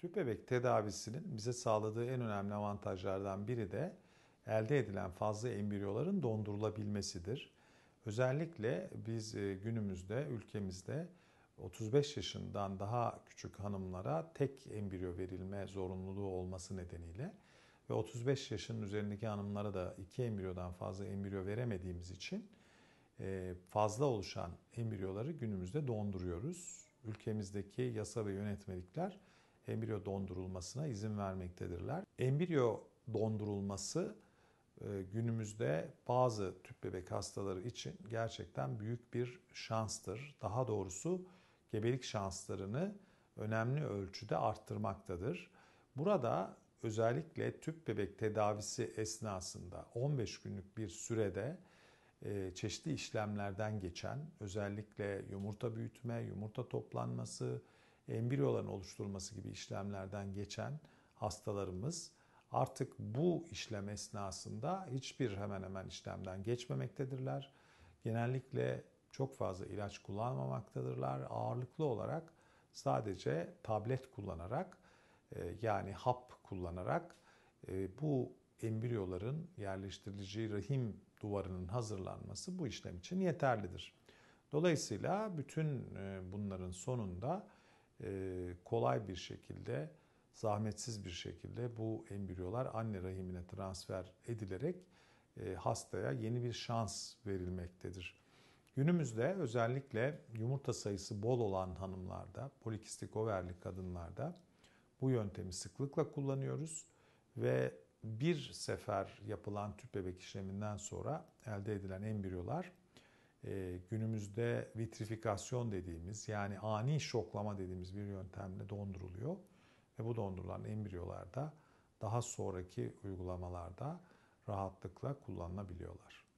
Tüp bebek tedavisinin bize sağladığı en önemli avantajlardan biri de elde edilen fazla embriyoların dondurulabilmesidir. Özellikle biz e, günümüzde ülkemizde 35 yaşından daha küçük hanımlara tek embriyo verilme zorunluluğu olması nedeniyle ve 35 yaşın üzerindeki hanımlara da 2 embriyodan fazla embriyo veremediğimiz için e, fazla oluşan embriyoları günümüzde donduruyoruz. Ülkemizdeki yasa ve yönetmelikler embriyo dondurulmasına izin vermektedirler. Embriyo dondurulması e, günümüzde bazı tüp bebek hastaları için gerçekten büyük bir şanstır. Daha doğrusu gebelik şanslarını önemli ölçüde arttırmaktadır. Burada özellikle tüp bebek tedavisi esnasında 15 günlük bir sürede e, çeşitli işlemlerden geçen özellikle yumurta büyütme, yumurta toplanması, embriyoların oluşturulması gibi işlemlerden geçen hastalarımız artık bu işlem esnasında hiçbir hemen hemen işlemden geçmemektedirler. Genellikle çok fazla ilaç kullanmamaktadırlar. Ağırlıklı olarak sadece tablet kullanarak e, yani hap kullanarak e, bu embriyoların yerleştirileceği rahim duvarının hazırlanması bu işlem için yeterlidir. Dolayısıyla bütün e, bunların sonunda e, kolay bir şekilde, zahmetsiz bir şekilde bu embriyolar anne rahimine transfer edilerek e, hastaya yeni bir şans verilmektedir. Günümüzde özellikle yumurta sayısı bol olan hanımlarda, polikistik overlik kadınlarda bu yöntemi sıklıkla kullanıyoruz ve bir sefer yapılan tüp bebek işleminden sonra elde edilen embriyolar ee, günümüzde vitrifikasyon dediğimiz yani ani şoklama dediğimiz bir yöntemle donduruluyor. Ve bu dondurulan embriyolar daha sonraki uygulamalarda rahatlıkla kullanılabiliyorlar.